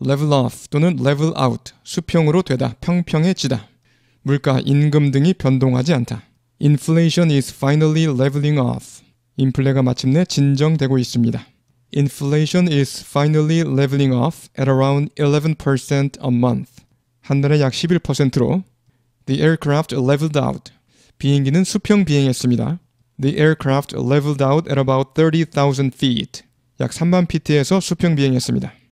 level off 또는 level out, 수평으로 되다, 평평해지다. 물가, 임금 등이 변동하지 않다. Inflation is finally leveling off. 인플레가 마침내 진정되고 있습니다. Inflation is finally leveling off at around 11% a month. 한 달에 약 11%로 The aircraft leveled out. 비행기는 수평 비행했습니다. The aircraft leveled out at about 30,000 feet. 약 3만 피트에서 수평 비행했습니다.